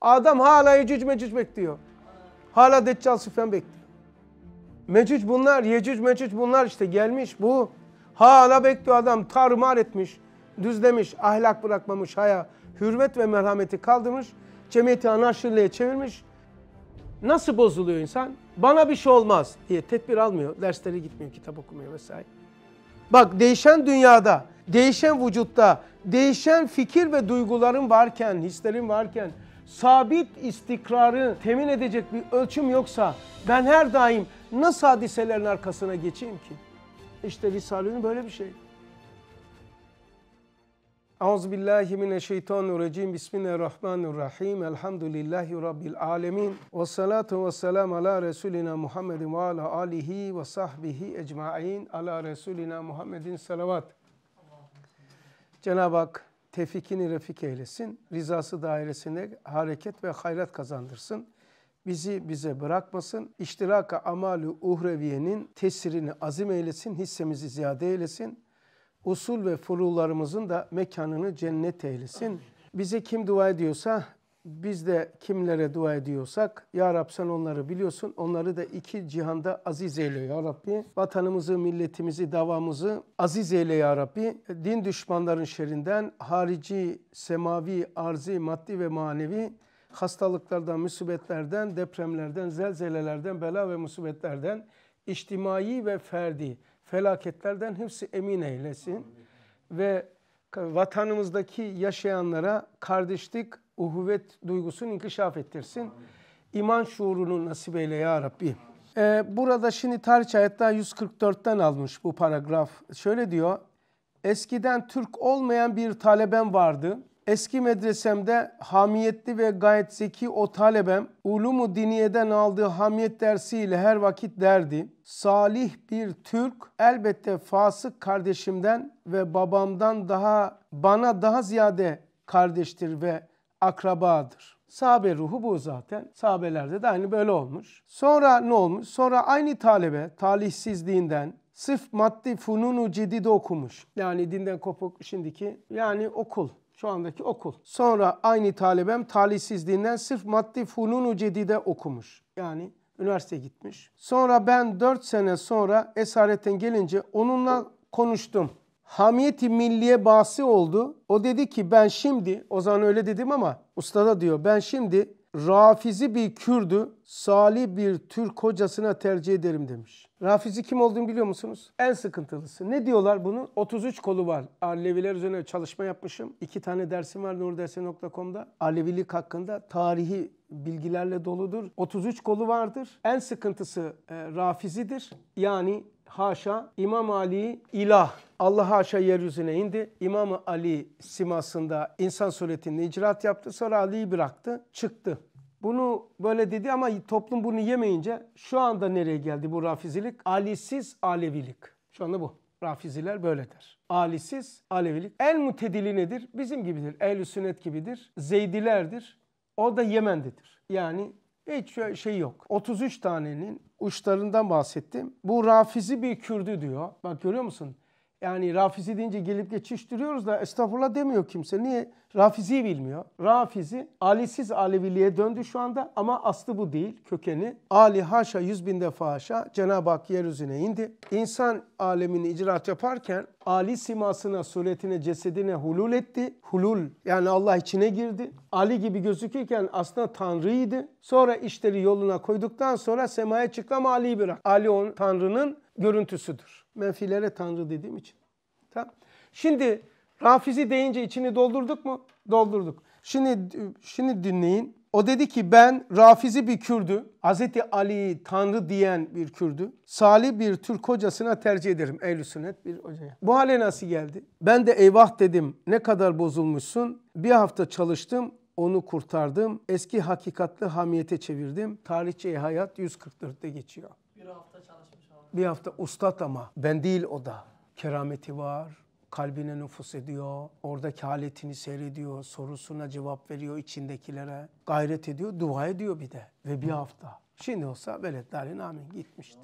Adam hala Yecüc Mecüc bekliyor. Hala Deccal Süfyan bekliyor. Mecüc bunlar, Yecüc Mecüc bunlar işte gelmiş bu. Hala bekliyor adam tarumar etmiş, düzlemiş, ahlak bırakmamış haya. Hürmet ve merhameti kaldırmış, cemiyeti anarşiliğe çevirmiş. Nasıl bozuluyor insan? Bana bir şey olmaz diye tedbir almıyor. Derslere gitmiyor, kitap okumuyor vesaire. Bak değişen dünyada, değişen vücutta, değişen fikir ve duyguların varken, hislerin varken, sabit istikrarı temin edecek bir ölçüm yoksa ben her daim nasıl hadiselerin arkasına geçeyim ki? İşte Risale'nin böyle bir şey. Euzubillahimineşşeytanirracim. Bismillahirrahmanirrahim. Elhamdülillahi Rabbil alemin. Ve salatu ve selam ala Resulina Muhammedin ve ala alihi ve sahbihi ecma'in. Ala Resulina Muhammedin salavat. Cenab-ı Hak tevfikini refik eylesin. rızası dairesine hareket ve hayrat kazandırsın. Bizi bize bırakmasın. İştiraka amalu uhreviyenin tesirini azim eylesin. Hissemizi ziyade eylesin. Usul ve furularımızın da mekanını cennet eylesin. Bize kim dua ediyorsa biz de kimlere dua ediyorsak Ya Rab sen onları biliyorsun. Onları da iki cihanda aziz eyle Ya Rabbi. Vatanımızı, milletimizi, davamızı aziz eyle Ya Rabbi. Din düşmanların şerinden, harici, semavi, arzi, maddi ve manevi hastalıklardan, musibetlerden, depremlerden, zelzelelerden, bela ve musibetlerden, içtimai ve ferdi felaketlerden hepsi emin eylesin. Amin. Ve vatanımızdaki yaşayanlara kardeşlik, uhuvvet duygusunu inkişaf ettirsin. Amin. İman şuurunu nasip eyle ya Rabbi. Ee, burada şimdi tarih hayatta 144'ten almış bu paragraf. Şöyle diyor. Eskiden Türk olmayan bir talebem vardı. Eski medresemde hamiyetli ve gayet zeki o talebem ulumu diniyeden aldığı hamiyet dersiyle her vakit derdi. Salih bir Türk elbette fasık kardeşimden ve babamdan daha bana daha ziyade kardeştir ve akrabadır. Sahabe ruhu bu zaten. Sahabelerde de aynı böyle olmuş. Sonra ne olmuş? Sonra aynı talebe talihsizliğinden sırf maddi fununu cedide okumuş. Yani dinden kopuk şimdiki yani okul. Şu andaki okul. Sonra aynı talebem talihsizliğinden sırf maddi fununu cedide okumuş. Yani üniversite gitmiş. Sonra ben 4 sene sonra esaretten gelince onunla konuştum hamiyeti milliye bahsi oldu. O dedi ki ben şimdi, o zaman öyle dedim ama ustada diyor ben şimdi Rafizi bir Kürdü, salih bir Türk hocasına tercih ederim demiş. Rafizi kim olduğunu biliyor musunuz? En sıkıntılısı. Ne diyorlar bunun? 33 kolu var. Aleviler üzerine çalışma yapmışım. İki tane dersim var Nurdersi.com'da Alevilik hakkında tarihi bilgilerle doludur. 33 kolu vardır. En sıkıntısı e, Rafizidir. Yani haşa İmam Ali ilah Allah haşa yeryüzüne indi. i̇mam Ali simasında insan suretini icraat yaptı. Sonra Ali'yi bıraktı, çıktı. Bunu böyle dedi ama toplum bunu yemeyince şu anda nereye geldi bu rafizilik? Ali'siz Alevilik. Şu anda bu. Rafiziler böyle der. Ali'siz Alevilik. El mutedili nedir? Bizim gibidir. Ehl-i sünnet gibidir. Zeydilerdir. O da Yemen'dedir. Yani hiç şey yok. 33 tanenin uçlarından bahsettim. Bu rafizi bir Kürdü diyor. Bak görüyor musun? Yani Rafizi deyince gelip geçiştiriyoruz da estağfurullah demiyor kimse. Niye? Rafizi bilmiyor. Rafizi alisiz aleviliğe döndü şu anda ama aslı bu değil kökeni. Ali haşa yüz bin defa haşa Cenab-ı Hak yeryüzüne indi. İnsan alemini icraat yaparken Ali simasına, suretine, cesedine hulul etti. Hulul yani Allah içine girdi. Ali gibi gözükürken aslında Tanrı'ydı. Sonra işleri yoluna koyduktan sonra semaya çıktı ama Ali'yi bırak. Ali on Tanrı'nın görüntüsüdür. Menfilere tanrı dediğim için. Tamam. Şimdi rafizi deyince içini doldurduk mu? Doldurduk. Şimdi, şimdi dinleyin. O dedi ki ben rafizi bir Kürdü, Hazreti Ali'yi Tanrı diyen bir Kürdü, salih bir Türk hocasına tercih ederim. Ehl-i sünnet bir hocaya. Bu hale nasıl geldi? Ben de eyvah dedim ne kadar bozulmuşsun. Bir hafta çalıştım onu kurtardım. Eski hakikatli hamiyete çevirdim. Tarihçe hayat 144'te geçiyor. Bir hafta çalıştım bir hafta ustat ama ben değil o da. Kerameti var, kalbine nüfus ediyor, oradaki haletini seyrediyor, sorusuna cevap veriyor içindekilere. Gayret ediyor, dua ediyor bir de ve bir hafta. Şimdi olsa veletlerin amin gitmişti.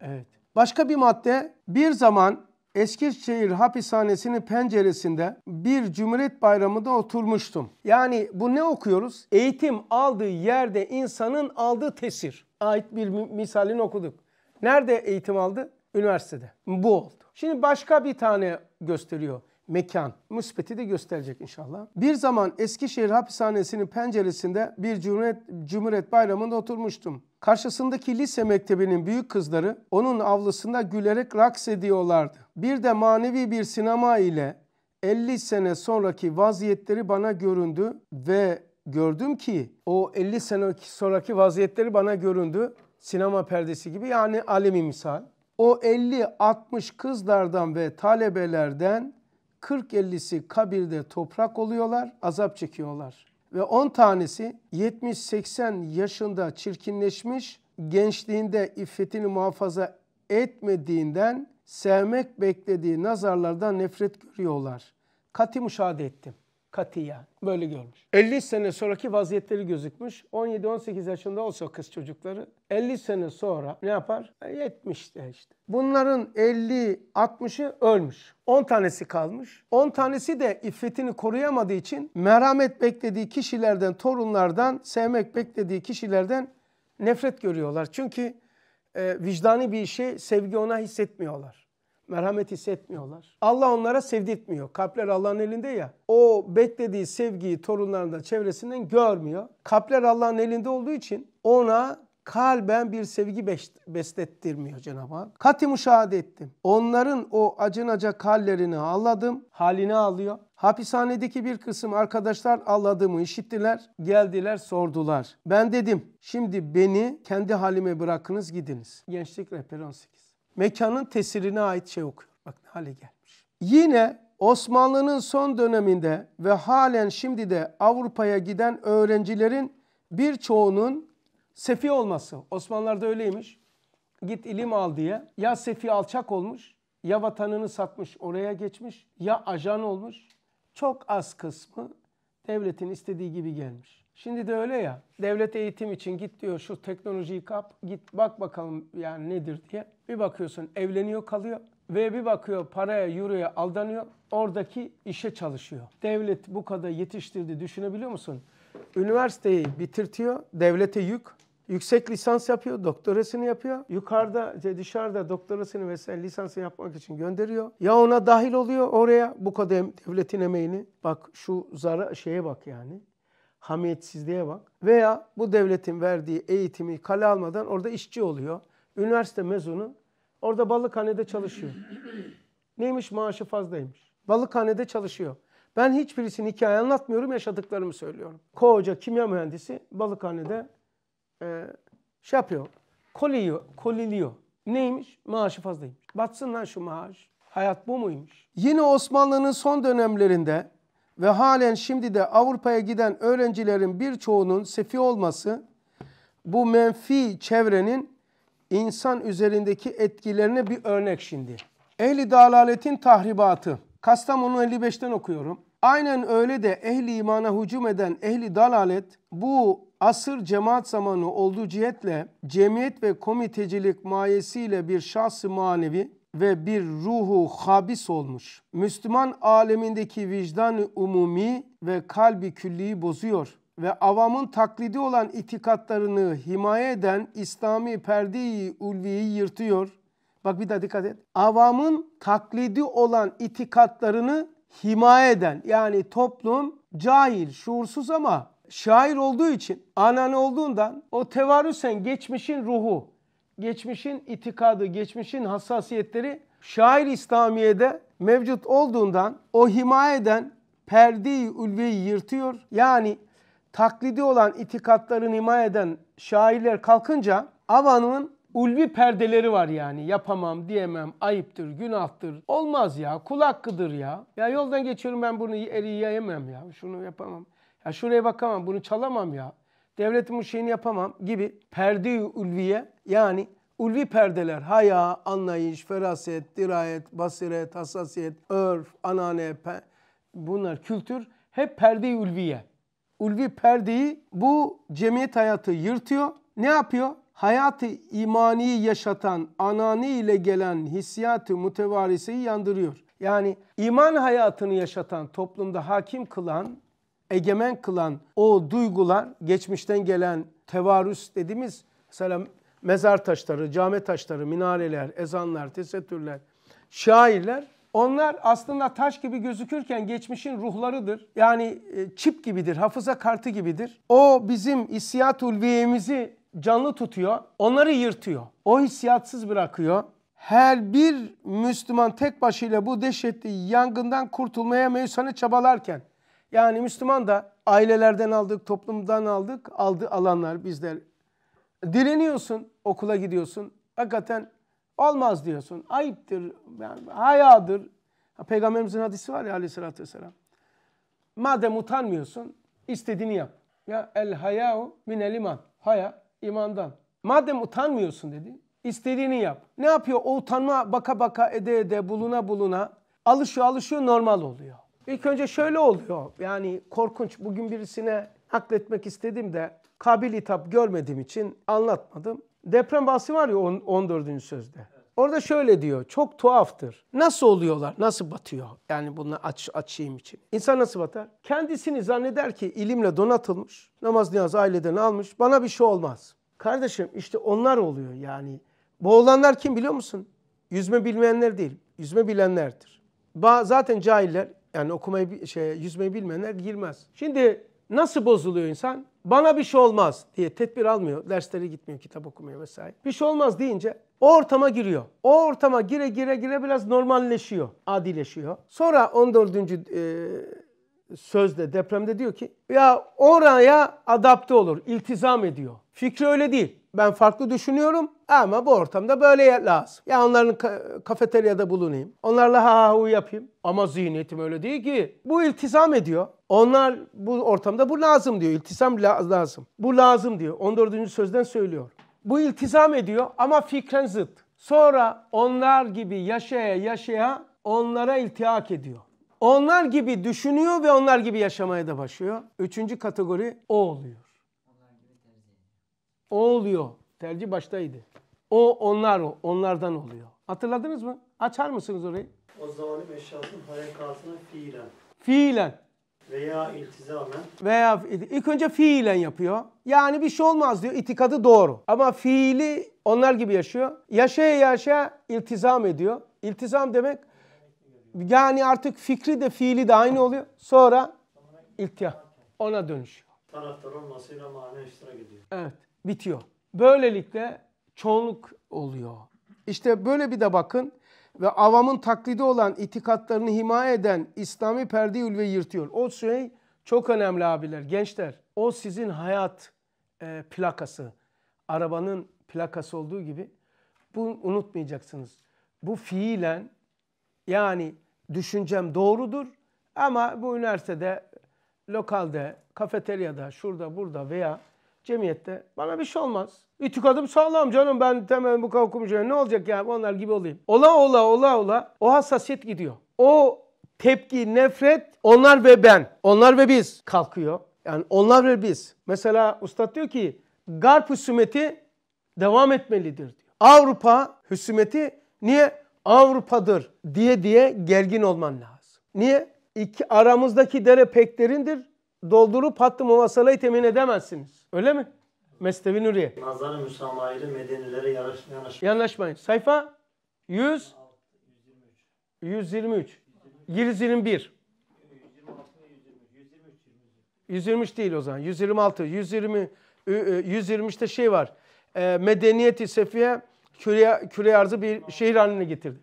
Evet. Başka bir madde bir zaman Eskişehir hapishanesinin penceresinde bir Cumhuriyet Bayramı'nda oturmuştum. Yani bu ne okuyoruz? Eğitim aldığı yerde insanın aldığı tesir ait bir misalini okuduk. Nerede eğitim aldı? Üniversitede. Bu oldu. Şimdi başka bir tane gösteriyor. Mekan. Müspeti de gösterecek inşallah. Bir zaman Eskişehir hapishanesinin penceresinde bir Cumhuriyet, Cumhuriyet Bayramı'nda oturmuştum. Karşısındaki lise mektebinin büyük kızları onun avlusunda gülerek raks ediyorlardı. Bir de manevi bir sinema ile 50 sene sonraki vaziyetleri bana göründü ve gördüm ki o 50 sene sonraki vaziyetleri bana göründü. Sinema perdesi gibi yani alemi misal. O 50-60 kızlardan ve talebelerden 40-50'si kabirde toprak oluyorlar, azap çekiyorlar. Ve 10 tanesi 70-80 yaşında çirkinleşmiş, gençliğinde iffetini muhafaza etmediğinden sevmek beklediği nazarlardan nefret görüyorlar. Kati müşahede ettim katiyen. Böyle görmüş. 50 sene sonraki vaziyetleri gözükmüş. 17-18 yaşında olsa kız çocukları 50 sene sonra ne yapar? 70 e, işte. Bunların 50-60'ı ölmüş. 10 tanesi kalmış. 10 tanesi de iffetini koruyamadığı için meramet beklediği kişilerden, torunlardan, sevmek beklediği kişilerden nefret görüyorlar. Çünkü e, vicdani bir şey, sevgi ona hissetmiyorlar merhamet hissetmiyorlar. Allah onlara sevdirtmiyor. Kalpler Allah'ın elinde ya. O beklediği sevgiyi torunlarında çevresinden görmüyor. Kalpler Allah'ın elinde olduğu için ona kalben bir sevgi beslettirmiyor Cenab-ı Hak. Kati müşahede ettim. Onların o acınacak hallerini ağladım. Halini alıyor. Hapishanedeki bir kısım arkadaşlar ağladığımı işittiler. Geldiler sordular. Ben dedim şimdi beni kendi halime bırakınız gidiniz. Gençlik rehberi 18 mekanın tesirine ait şey okuyor. Bak ne hale gelmiş. Yine Osmanlı'nın son döneminde ve halen şimdi de Avrupa'ya giden öğrencilerin birçoğunun sefi olması. Osmanlılar'da öyleymiş. Git ilim al diye. Ya sefi alçak olmuş ya vatanını satmış oraya geçmiş ya ajan olmuş. Çok az kısmı devletin istediği gibi gelmiş. Şimdi de öyle ya devlet eğitim için git diyor şu teknolojiyi kap git bak bakalım yani nedir diye. Bir bakıyorsun evleniyor kalıyor ve bir bakıyor paraya, euroya aldanıyor. Oradaki işe çalışıyor. Devlet bu kadar yetiştirdi düşünebiliyor musun? Üniversiteyi bitirtiyor, devlete yük. Yüksek lisans yapıyor, doktorasını yapıyor. Yukarıda, şey, dışarıda doktorasını vesaire lisansını yapmak için gönderiyor. Ya ona dahil oluyor oraya bu kadar devletin emeğini. Bak şu zara şeye bak yani. Hamiyetsizliğe bak. Veya bu devletin verdiği eğitimi kale almadan orada işçi oluyor. Üniversite mezunu. Orada Balıkhane'de çalışıyor. Neymiş maaşı fazlaymış. Balıkhane'de çalışıyor. Ben hiçbirisini hikaye anlatmıyorum, yaşadıklarımı söylüyorum. Koca kimya mühendisi Balıkhane'de e, şey yapıyor, koliliyor, koliliyor. Neymiş? Maaşı fazlaymış. Batsın lan şu maaş. Hayat bu muymuş? Yine Osmanlı'nın son dönemlerinde ve halen şimdi de Avrupa'ya giden öğrencilerin birçoğunun sefi olması bu menfi çevrenin insan üzerindeki etkilerine bir örnek şimdi. Ehli dalaletin tahribatı. Kastamonu 55'ten okuyorum. Aynen öyle de ehli imana hücum eden ehli dalalet bu asır cemaat zamanı olduğu cihetle cemiyet ve komitecilik mayesiyle bir şahsı manevi ve bir ruhu habis olmuş. Müslüman alemindeki vicdan umumi ve kalbi külliyi bozuyor ve avamın taklidi olan itikatlarını himaye eden İslami perdeyi ulviyi yırtıyor. Bak bir daha dikkat et. Avamın taklidi olan itikatlarını himaye eden yani toplum cahil, şuursuz ama şair olduğu için, anan olduğundan o tevarüsen geçmişin ruhu, geçmişin itikadı, geçmişin hassasiyetleri şair İslamiye'de mevcut olduğundan o himaye eden perdeyi ulveyi yırtıyor. Yani taklidi olan itikatları ima eden şairler kalkınca Avan'ın ulvi perdeleri var yani. Yapamam, diyemem, ayıptır, günahtır. Olmaz ya, kul hakkıdır ya. Ya yoldan geçiyorum ben bunu eri yiyemem ya. Şunu yapamam. Ya şuraya bakamam, bunu çalamam ya. Devletin bu şeyini yapamam gibi perde ulviye yani ulvi perdeler haya, anlayış, feraset, dirayet, basiret, hassasiyet, örf, anane, bunlar kültür hep perde ulviye ulvi perdeyi bu cemiyet hayatı yırtıyor. Ne yapıyor? Hayatı imaniyi yaşatan, anani ile gelen hissiyatı mütevariseyi yandırıyor. Yani iman hayatını yaşatan, toplumda hakim kılan, egemen kılan o duygular geçmişten gelen tevarüs dediğimiz mesela mezar taşları, cami taşları, minareler, ezanlar, tesettürler, şairler onlar aslında taş gibi gözükürken geçmişin ruhlarıdır. Yani e, çip gibidir, hafıza kartı gibidir. O bizim hissiyat ulviyemizi canlı tutuyor, onları yırtıyor. O hissiyatsız bırakıyor. Her bir Müslüman tek başıyla bu dehşetli yangından kurtulmaya meyusane çabalarken yani Müslüman da ailelerden aldık, toplumdan aldık, aldı alanlar bizler. Direniyorsun, okula gidiyorsun. Hakikaten Olmaz diyorsun. Ayıptır, yani hayadır. Peygamberimizin hadisi var ya aleyhissalatü vesselam. Madem utanmıyorsun istediğini yap. Ya el hayau min el iman. Haya imandan. Madem utanmıyorsun dedi istediğini yap. Ne yapıyor? O utanma baka baka ede ede buluna buluna alışıyor alışıyor normal oluyor. İlk önce şöyle oluyor. Yani korkunç bugün birisine nakletmek istedim de kabil hitap görmediğim için anlatmadım. Deprem bahsi var ya 14. sözde. Orada şöyle diyor, çok tuhaftır. Nasıl oluyorlar, nasıl batıyor? Yani bunu aç, açayım için. İnsan nasıl batar? Kendisini zanneder ki ilimle donatılmış, namaz niyaz aileden almış, bana bir şey olmaz. Kardeşim işte onlar oluyor yani. Boğulanlar kim biliyor musun? Yüzme bilmeyenler değil, yüzme bilenlerdir. Ba zaten cahiller yani okumayı şey yüzmeyi bilmeyenler girmez. Şimdi Nasıl bozuluyor insan? Bana bir şey olmaz diye tedbir almıyor. Derslere gitmiyor, kitap okumuyor vesaire. Bir şey olmaz deyince o ortama giriyor. O ortama gire gire gire biraz normalleşiyor, adileşiyor. Sonra 14. E, sözde depremde diyor ki ya oraya adapte olur, iltizam ediyor. Fikri öyle değil ben farklı düşünüyorum ama bu ortamda böyle lazım. Ya onların ka- kafeteryada bulunayım. Onlarla ha ha hu yapayım. Ama zihniyetim öyle değil ki. Bu iltizam ediyor. Onlar bu ortamda bu lazım diyor. İltizam lazım. Bu lazım diyor. 14. sözden söylüyor. Bu iltizam ediyor ama fikren zıt. Sonra onlar gibi yaşaya yaşaya onlara iltihak ediyor. Onlar gibi düşünüyor ve onlar gibi yaşamaya da başlıyor. Üçüncü kategori o oluyor. O oluyor. Tercih baştaydı. O onlar o. Onlardan oluyor. Hatırladınız mı? Açar mısınız orayı? O zalim eşyasının harekatına fiilen. Fiilen. Veya iltizamen. Veya ilk önce fiilen yapıyor. Yani bir şey olmaz diyor. İtikadı doğru. Ama fiili onlar gibi yaşıyor. Yaşaya yaşa iltizam ediyor. İltizam demek yani artık fikri de fiili de aynı oluyor. Sonra iltiham ona dönüşüyor. Taraftar olmasıyla mane gidiyor. Evet bitiyor. Böylelikle çoğunluk oluyor. İşte böyle bir de bakın ve avamın taklidi olan itikatlarını himaye eden İslami perdeyi ülve yırtıyor. O şey çok önemli abiler, gençler. O sizin hayat e, plakası, arabanın plakası olduğu gibi Bu unutmayacaksınız. Bu fiilen yani düşüncem doğrudur ama bu üniversitede, lokalde, kafeteryada, şurada, burada veya cemiyette. Bana bir şey olmaz. İtikadım sağlam canım ben temel bu okumuşum. Ne olacak ya onlar gibi olayım. Ola ola ola ola o hassasiyet gidiyor. O tepki, nefret onlar ve ben, onlar ve biz kalkıyor. Yani onlar ve biz. Mesela Ustad diyor ki garp hüsümeti devam etmelidir diyor. Avrupa hüsümeti niye? Avrupa'dır diye diye gergin olman lazım. Niye? İki, aramızdaki dere pek derindir doldurup hattı muvasalayı temin edemezsiniz. Öyle mi? Mesnevi Nuriye. Nazarı müsamahayla medenilere yanaşmayın. Yanaşmayın. Sayfa 100 123. 121. 123 değil o zaman. 126, 120, 123'te şey var. Ee, medeniyeti sefiye küre, küre arzı bir şehir haline getirdi.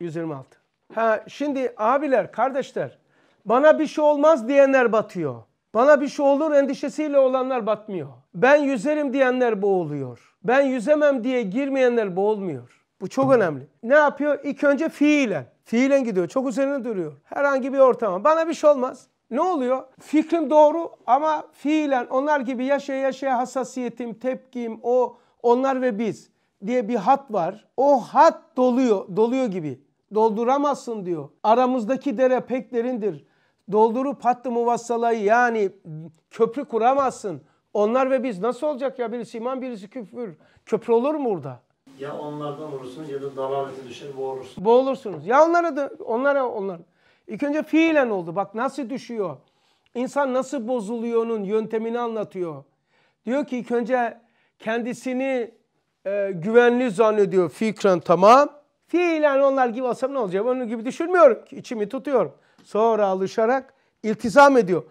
126. Ha şimdi abiler, kardeşler bana bir şey olmaz diyenler batıyor. Bana bir şey olur endişesiyle olanlar batmıyor. Ben yüzerim diyenler boğuluyor. Ben yüzemem diye girmeyenler boğulmuyor. Bu çok önemli. Ne yapıyor? İlk önce fiilen. Fiilen gidiyor. Çok üzerine duruyor. Herhangi bir ortama. Bana bir şey olmaz. Ne oluyor? Fikrim doğru ama fiilen onlar gibi yaşaya yaşaya hassasiyetim, tepkim, o onlar ve biz diye bir hat var. O hat doluyor, doluyor gibi. Dolduramazsın diyor. Aramızdaki dere pek derindir doldurup hattı muvassalayı yani köprü kuramazsın. Onlar ve biz nasıl olacak ya birisi iman birisi küfür. Köprü olur mu burada? Ya onlardan olursunuz ya da dalalete düşer boğulursunuz. Boğulursunuz. Ya onlara da onlara onlar. İlk önce fiilen oldu. Bak nasıl düşüyor. İnsan nasıl bozuluyor yöntemini anlatıyor. Diyor ki ilk önce kendisini e, güvenli zannediyor fikren tamam. Fiilen onlar gibi olsam ne olacak? Onun gibi düşünmüyorum. İçimi tutuyorum. Sonra alışarak iltizam ediyor.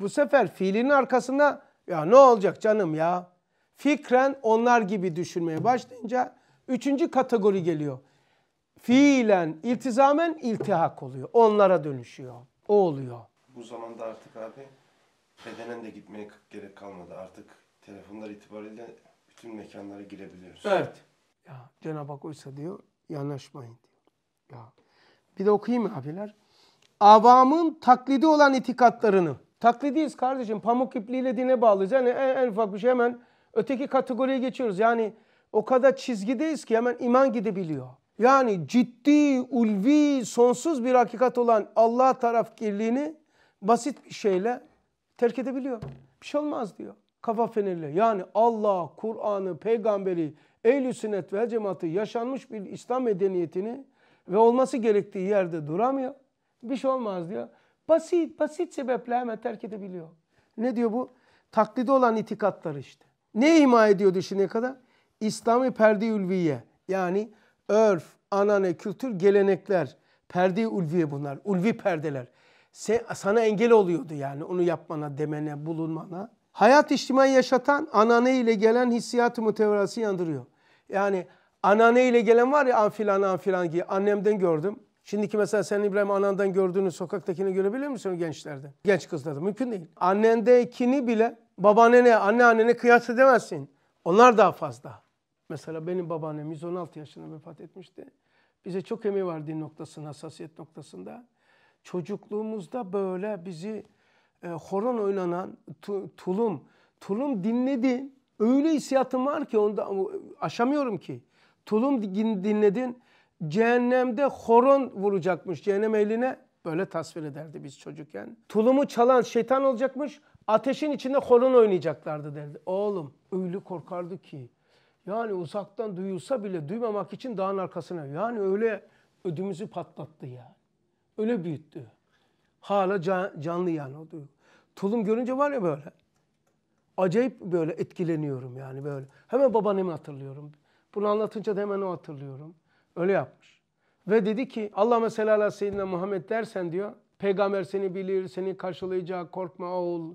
Bu sefer fiilinin arkasında ya ne olacak canım ya? Fikren onlar gibi düşünmeye başlayınca üçüncü kategori geliyor. Fiilen, iltizamen iltihak oluyor. Onlara dönüşüyor. O oluyor. Bu zamanda artık abi bedenen de gitmeye gerek kalmadı. Artık telefonlar itibariyle bütün mekanlara girebiliyoruz. Evet. Ya Cenab-ı Hak oysa diyor yanaşmayın diyor. Ya. Bir de okuyayım abiler avamın taklidi olan itikatlarını. Taklidiyiz kardeşim. Pamuk ipliğiyle dine bağlıyız. Yani en, en ufak bir şey hemen öteki kategoriye geçiyoruz. Yani o kadar çizgideyiz ki hemen iman gidebiliyor. Yani ciddi, ulvi, sonsuz bir hakikat olan Allah tarafkirliğini basit bir şeyle terk edebiliyor. Bir şey olmaz diyor. Kafa fenerle. Yani Allah, Kur'an'ı, peygamberi, ehl sünnet ve cemaati yaşanmış bir İslam medeniyetini ve olması gerektiği yerde duramıyor. Bir şey olmaz diyor. Basit, basit sebeple hemen terk edebiliyor. Ne diyor bu? Taklidi olan itikatları işte. Ne ima ediyordu şimdiye kadar? İslami perde ülviye. Yani örf, anane, kültür, gelenekler. Perde ulviye bunlar. Ulvi perdeler. Se, sana engel oluyordu yani onu yapmana, demene, bulunmana. Hayat içtimai yaşatan anane ile gelen hissiyat-ı mütevrası yandırıyor. Yani anane ile gelen var ya an filan an filan ki annemden gördüm. Şimdiki mesela sen İbrahim anandan gördüğünü sokaktakini görebiliyor musun gençlerde? Genç kızlarda mümkün değil. Annendekini bile babaannene, anneannene kıyas edemezsin. Onlar daha fazla. Mesela benim babaannem 116 yaşında vefat etmişti. Bize çok emeği var din noktasında, hassasiyet noktasında. Çocukluğumuzda böyle bizi e, horon oynanan tu, tulum, tulum dinledin. Öyle hissiyatım var ki onda aşamıyorum ki. Tulum dinledin, cehennemde horon vuracakmış cehennem eline Böyle tasvir ederdi biz çocukken. Tulumu çalan şeytan olacakmış. Ateşin içinde horon oynayacaklardı derdi. Oğlum öyle korkardı ki. Yani uzaktan duyulsa bile duymamak için dağın arkasına. Yani öyle ödümüzü patlattı ya Öyle büyüttü. Hala canlı yani o duygu. Tulum görünce var ya böyle. Acayip böyle etkileniyorum yani böyle. Hemen babaannemi hatırlıyorum. Bunu anlatınca da hemen o hatırlıyorum. Öyle yapmış. Ve dedi ki Allah mesela ala seyyidina Muhammed dersen diyor peygamber seni bilir, seni karşılayacak, korkma oğul.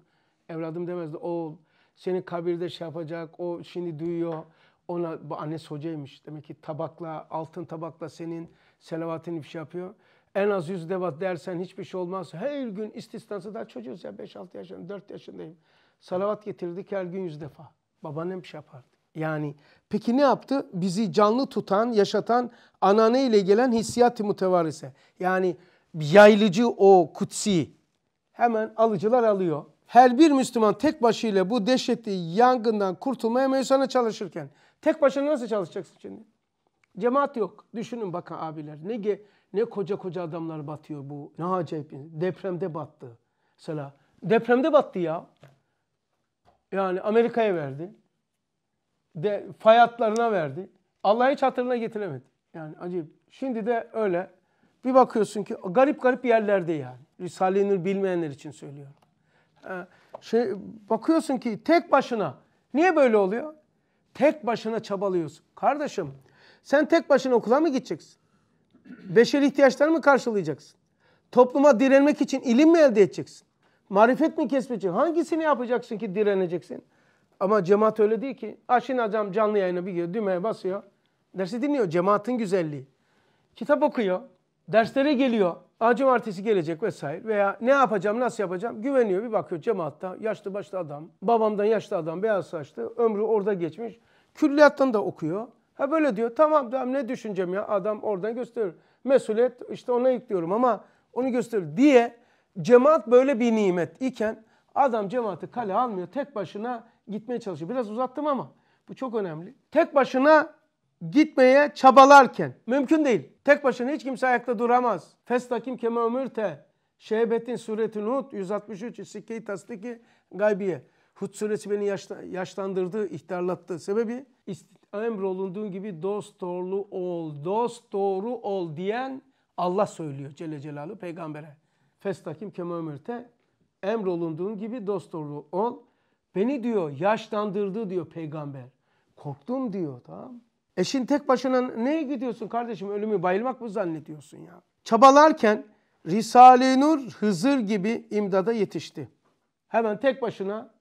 Evladım demezdi oğul. Seni kabirde şey yapacak, o şimdi duyuyor. Ona bu annesi hocaymış. Demek ki tabakla, altın tabakla senin selavatını ifşa şey yapıyor. En az yüz devat dersen hiçbir şey olmaz. Her gün istisnası daha çocuğuz ya 5-6 yaşında, 4 yaşındayım. Salavat getirdik her gün yüz defa. Babaannem bir şey yapardı. Yani peki ne yaptı? Bizi canlı tutan, yaşatan anane ile gelen hissiyat-ı mütevarise. Yani yaylıcı o kutsi. Hemen alıcılar alıyor. Her bir Müslüman tek başıyla bu dehşetli yangından kurtulmaya meyusana çalışırken tek başına nasıl çalışacaksın şimdi? Cemaat yok. Düşünün bakın abiler ne ge? ne koca koca adamlar batıyor bu. Ne acayip. Depremde battı. Mesela depremde battı ya. Yani Amerika'ya verdi de fayatlarına verdi. Allah hiç hatırına getiremedi. Yani acayip. Şimdi de öyle. Bir bakıyorsun ki garip garip yerlerde yani. Risale-i Nur bilmeyenler için söylüyorum. Şey, bakıyorsun ki tek başına. Niye böyle oluyor? Tek başına çabalıyorsun. Kardeşim sen tek başına okula mı gideceksin? Beşer ihtiyaçlarını mı karşılayacaksın? Topluma direnmek için ilim mi elde edeceksin? Marifet mi kesmeyeceksin? Hangisini yapacaksın ki direneceksin? Ama cemaat öyle değil ki. Aşin Hocam canlı yayına bir giriyor, düğmeye basıyor. Dersi dinliyor. Cemaatin güzelliği. Kitap okuyor. Derslere geliyor. Aa cumartesi gelecek vesaire. Veya ne yapacağım, nasıl yapacağım? Güveniyor. Bir bakıyor cemaatta. Yaşlı başlı adam. Babamdan yaşlı adam. Beyaz saçlı. Ömrü orada geçmiş. Külliyattan da okuyor. Ha böyle diyor. Tamam tamam ne düşüneceğim ya? Adam oradan gösterir. Mesuliyet işte ona yüklüyorum ama onu gösterir diye cemaat böyle bir nimet iken adam cemaati kale almıyor. Tek başına gitmeye çalışıyor. Biraz uzattım ama bu çok önemli. Tek başına gitmeye çabalarken mümkün değil. Tek başına hiç kimse ayakta duramaz. Festakim kema ömürte. Şehbetin sureti Nuh 163 sikke-i tasdiki gaybiye. Hud suresi beni yaşta, yaşlandırdı, ihtiyarlattı. Sebebi emrolunduğun gibi dost doğru ol, dost doğru ol diyen Allah söylüyor Celle Celaluhu peygambere. Festakim kema ömürte emrolunduğun gibi dost doğru ol. Beni diyor yaşlandırdı diyor peygamber. Korktum diyor tamam. Eşin tek başına neye gidiyorsun kardeşim ölümü bayılmak mı zannediyorsun ya? Çabalarken Risale-i Nur Hızır gibi imdada yetişti. Hemen tek başına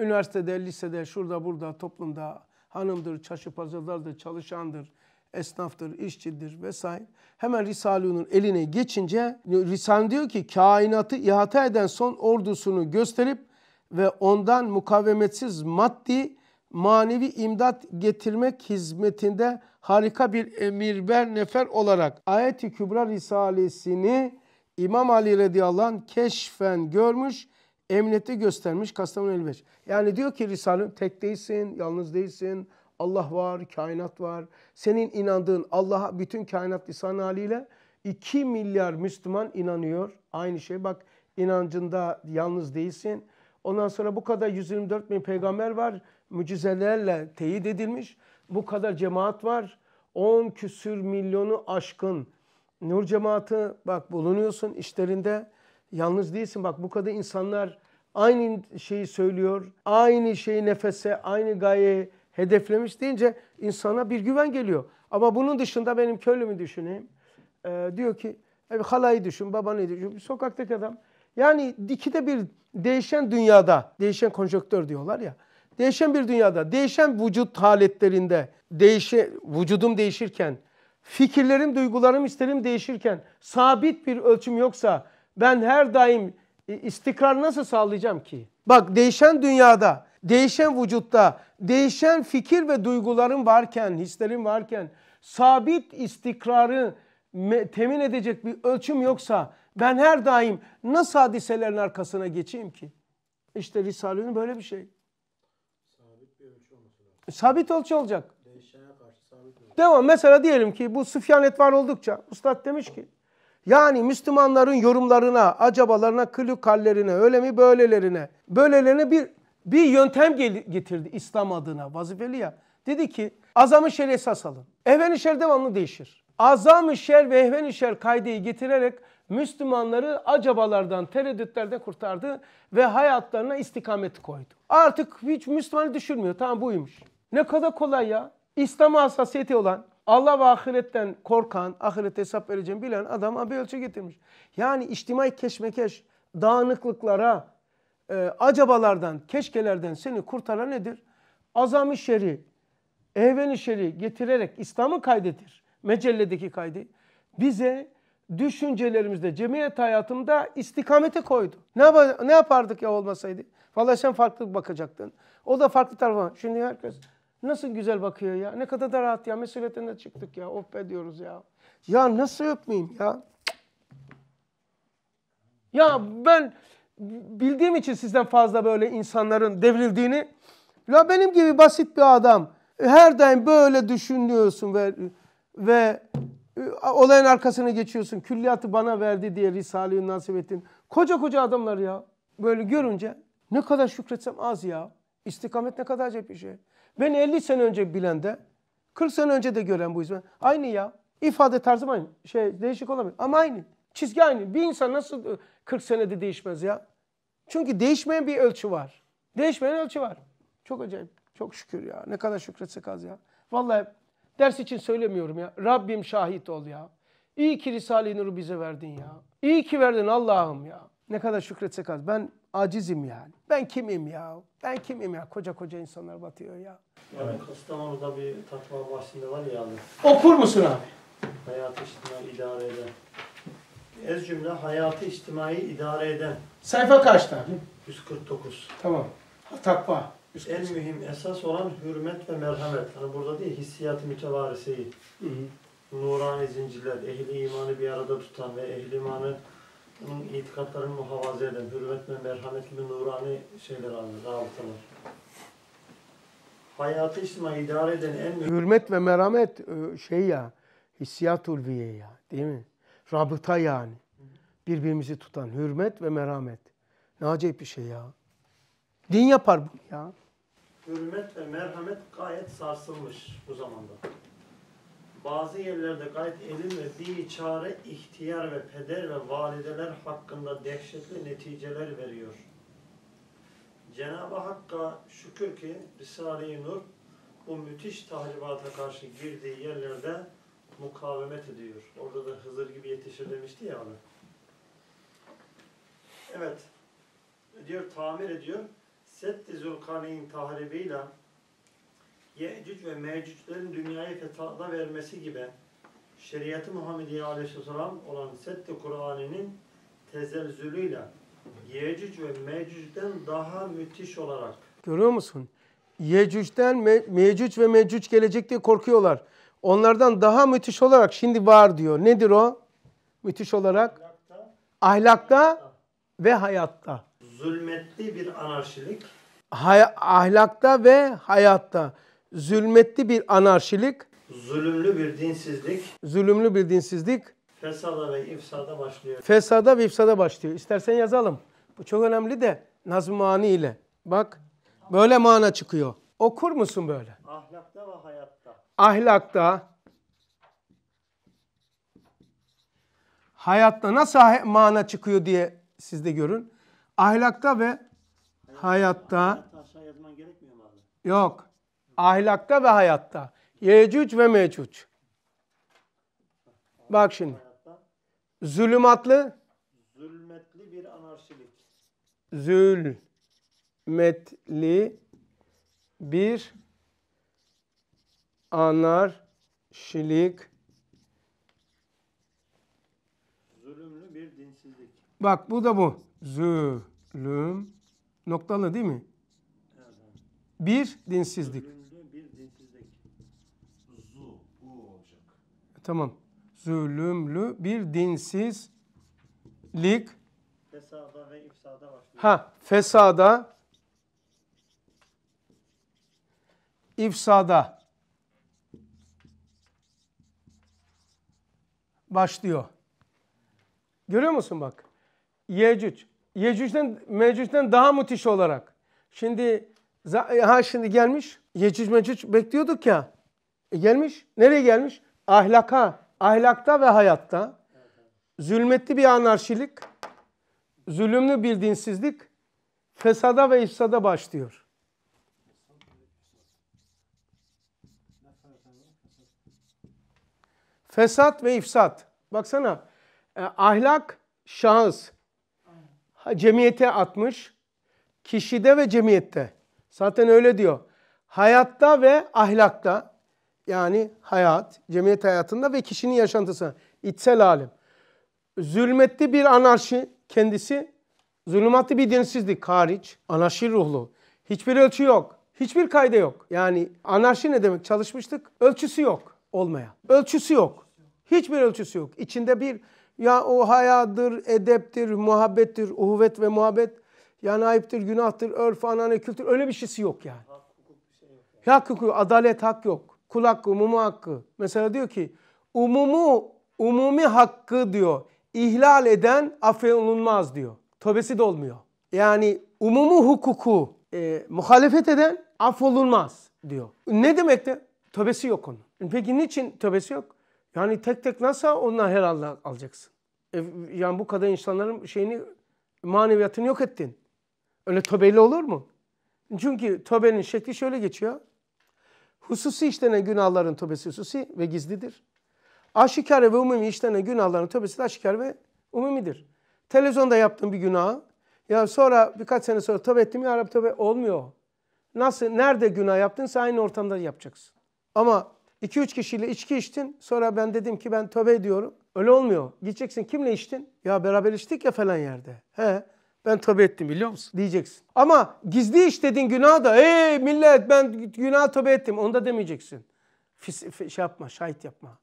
üniversitede, lisede, şurada, burada, toplumda hanımdır, çarşı pazarlardır, çalışandır, esnaftır, işçidir vesaire. Hemen Risale-i Nur eline geçince Risale diyor ki kainatı ihata eden son ordusunu gösterip ve ondan mukavemetsiz maddi manevi imdat getirmek hizmetinde harika bir emirber nefer olarak Ayet-i Kübra Risalesini İmam Ali radıyallahu anh keşfen görmüş, emniyeti göstermiş Kastamonu Elbeş. Yani diyor ki Risale tek değilsin, yalnız değilsin, Allah var, kainat var. Senin inandığın Allah'a bütün kainat lisan haliyle 2 milyar Müslüman inanıyor. Aynı şey bak inancında yalnız değilsin. Ondan sonra bu kadar 124 bin peygamber var. Mucizelerle teyit edilmiş. Bu kadar cemaat var. 10 küsür milyonu aşkın nur cemaati bak bulunuyorsun işlerinde. Yalnız değilsin bak bu kadar insanlar aynı şeyi söylüyor. Aynı şeyi nefese, aynı gayeye hedeflemiş deyince insana bir güven geliyor. Ama bunun dışında benim köylümü düşüneyim. Ee, diyor ki e, halayı düşün, babanı düşün. Bir sokaktaki adam yani dikide bir değişen dünyada, değişen konjöktör diyorlar ya. Değişen bir dünyada, değişen vücut haletlerinde, değişe, vücudum değişirken, fikirlerim, duygularım, isterim değişirken sabit bir ölçüm yoksa ben her daim e, istikrar nasıl sağlayacağım ki? Bak değişen dünyada, değişen vücutta, değişen fikir ve duygularım varken, hislerim varken sabit istikrarı temin edecek bir ölçüm yoksa ben her daim nasıl hadiselerin arkasına geçeyim ki? İşte Risale'nin böyle bir şey. Sabit bir ölçü olması Sabit ölçü olacak. Devam. Mesela diyelim ki bu Süfyan Etvar oldukça Ustad demiş ki yani Müslümanların yorumlarına, acabalarına, klükallerine, öyle mi böylelerine, böylelerine bir bir yöntem getirdi İslam adına vazifeli ya. Dedi ki azamı şer esas alın. Ehven-i şer devamlı değişir. Azam-ı şer ve ehven-i şer kaydeyi getirerek Müslümanları acabalardan, tereddütlerden kurtardı ve hayatlarına istikameti koydu. Artık hiç Müslümanı düşünmüyor. Tamam buymuş. Ne kadar kolay ya. İslam hassasiyeti olan, Allah ve ahiretten korkan, ahirette hesap vereceğini bilen adama bir ölçü getirmiş. Yani içtimai keşmekeş, dağınıklıklara, e, acabalardan, keşkelerden seni kurtaran nedir? Azami şeri, evveni şeri getirerek İslam'ı kaydedir. Mecelledeki kaydı. Bize düşüncelerimizde, cemiyet hayatımda istikamete koydu. Ne, yap ne yapardık ya olmasaydı? Vallahi sen farklı bakacaktın. O da farklı tarafa. Şimdi herkes nasıl güzel bakıyor ya. Ne kadar da rahat ya. Mesuliyetten de çıktık ya. Of oh be diyoruz ya. Ya nasıl öpmeyeyim ya? Ya ben bildiğim için sizden fazla böyle insanların devrildiğini. Ya benim gibi basit bir adam. Her daim böyle düşünüyorsun ve ve olayın arkasına geçiyorsun. Külliyatı bana verdi diye Risale-i Nasibeddin. Koca koca adamlar ya. Böyle görünce ne kadar şükretsem az ya. İstikamet ne kadar acayip bir şey. Ben 50 sene önce bilen de 40 sene önce de gören bu hizmet. Aynı ya. İfade tarzım aynı. Şey değişik olabilir ama aynı. Çizgi aynı. Bir insan nasıl 40 e, senede değişmez ya? Çünkü değişmeyen bir ölçü var. Değişmeyen ölçü var. Çok acayip. Çok şükür ya. Ne kadar şükretsek az ya. Vallahi Ders için söylemiyorum ya. Rabbim şahit ol ya. İyi ki Risale-i Nur'u bize verdin ya. İyi ki verdin Allah'ım ya. Ne kadar şükretsek az. Ben acizim yani. Ben kimim ya? Ben kimim ya? Koca koca insanlar batıyor ya. Yani Kastamonu'da bir tatma bahsinde var ya abi. Okur musun abi? Hayatı içtimai idare eden. Ez cümle hayatı içtimai idare eden. Sayfa kaçta 149. Tamam. Takva en mühim esas olan hürmet ve merhamet. Hani burada değil hissiyat-ı Hı hı. Nurani zincirler, ehli imanı bir arada tutan ve ehli imanı bunun itikatlarını muhafaza eden, hürmet ve merhamet gibi nurani şeyler anlıyor, rabıtalar. Hayatı içtima idare eden en mühim... Hürmet ve merhamet e, şey ya, hissiyat ulviye ya değil mi? Rabıta yani. Birbirimizi tutan hürmet ve merhamet. Ne acayip bir şey ya. Din yapar bu ya hürmet ve merhamet gayet sarsılmış bu zamanda. Bazı yerlerde gayet elin ve biçare ihtiyar ve peder ve valideler hakkında dehşetli neticeler veriyor. Cenab-ı Hakk'a şükür ki Risale-i Nur bu müthiş tahribata karşı girdiği yerlerde mukavemet ediyor. Orada da Hızır gibi yetişir demişti ya abi. Evet. Diyor tamir ediyor. Setti Zulkarneyn tahribiyle Yecüc ve Mecüc'lerin dünyayı fetahda vermesi gibi şeriatı Muhammediye aleyhisselam olan Setti Kur'an'ının tezelzülüyle Yecüc ve Mecüc'den daha müthiş olarak. Görüyor musun? Yecüc'den Me Mecüc ve Mecüc gelecek diye korkuyorlar. Onlardan daha müthiş olarak şimdi var diyor. Nedir o? Müthiş olarak ahlakta, ahlakta ve hayatta zulmetli bir anarşilik. Hay ahlakta ve hayatta zulmetli bir anarşilik. Zulümlü bir dinsizlik. Zulümlü bir dinsizlik. Fesada ve ifsada başlıyor. Fesada ve ifsada başlıyor. İstersen yazalım. Bu çok önemli de nazmani ile. Bak böyle mana çıkıyor. Okur musun böyle? Ahlakta ve hayatta. Ahlakta. Hayatta nasıl mana çıkıyor diye siz de görün. Ahlakta ve hayatta. Yok. Ahlakta ve hayatta. Yecüc ve mecüc. Bak şimdi. Zulümatlı. Zulmetli bir anarşilik. Zulmetli bir anarşilik. Zulümlü bir dinsizlik. Bak bu da bu. Zulüm Noktalı değil mi? Bir dinsizlik. E, tamam. Zulümlü bir dinsizlik. Fesada ve ifsada başlıyor. Ha, fesada, ifsada başlıyor. Görüyor musun bak? Yecüc, Yecüc'den Mecüc'den daha müthiş olarak. Şimdi e, ha şimdi gelmiş. Yecüc Mecüc bekliyorduk ya. E gelmiş. Nereye gelmiş? Ahlaka. Ahlakta ve hayatta. Zulmetli bir anarşilik. Zulümlü bir dinsizlik. Fesada ve ifsada başlıyor. Fesat ve ifsat. Baksana. E, ahlak şahıs cemiyete atmış. Kişide ve cemiyette. Zaten öyle diyor. Hayatta ve ahlakta yani hayat, cemiyet hayatında ve kişinin yaşantısına içsel halim. Zulmetli bir anarşi kendisi, zulümatlı bir dinsizlik hariç, anarşi ruhlu. Hiçbir ölçü yok, hiçbir kayda yok. Yani anarşi ne demek? Çalışmıştık, ölçüsü yok olmaya. Ölçüsü yok. Hiçbir ölçüsü yok. İçinde bir ya o hayadır, edeptir, muhabbettir, uhuvvet ve muhabbet. Yani ayıptır, günahtır, örf, anane, kültür öyle bir şeysi yok yani. Hak, hukuk, şey yok adalet, hak yok. Kul hakkı, umumu hakkı. Mesela diyor ki umumu, umumi hakkı diyor. İhlal eden affolunmaz diyor. Tövbesi de olmuyor. Yani umumu hukuku e, muhalefet eden affolunmaz diyor. Ne demek de? Tövbesi yok onun. Peki niçin tövbesi yok? Yani tek tek nasıl ondan herhalde alacaksın? E, yani bu kadar insanların şeyini maneviyatını yok ettin. Öyle töbeli olur mu? Çünkü töbenin şekli şöyle geçiyor. Hususi işlenen günahların töbesi hususi ve gizlidir. Aşikar ve umumi işlenen günahların töbesi de aşikar ve umumidir. Televizyonda yaptığım bir günah. Ya sonra birkaç sene sonra tövbe ettim ya Rabbi tövbe olmuyor. Nasıl? Nerede günah yaptınsa aynı ortamda yapacaksın. Ama 2-3 kişiyle içki içtin. Sonra ben dedim ki ben tövbe ediyorum. Öyle olmuyor. Gideceksin kimle içtin? Ya beraber içtik ya falan yerde. He ben tövbe ettim biliyor musun? Diyeceksin. Ama gizli iş dediğin günah da ey millet ben günah tövbe ettim. Onu da demeyeceksin. Fis, şey yapma şahit yapma.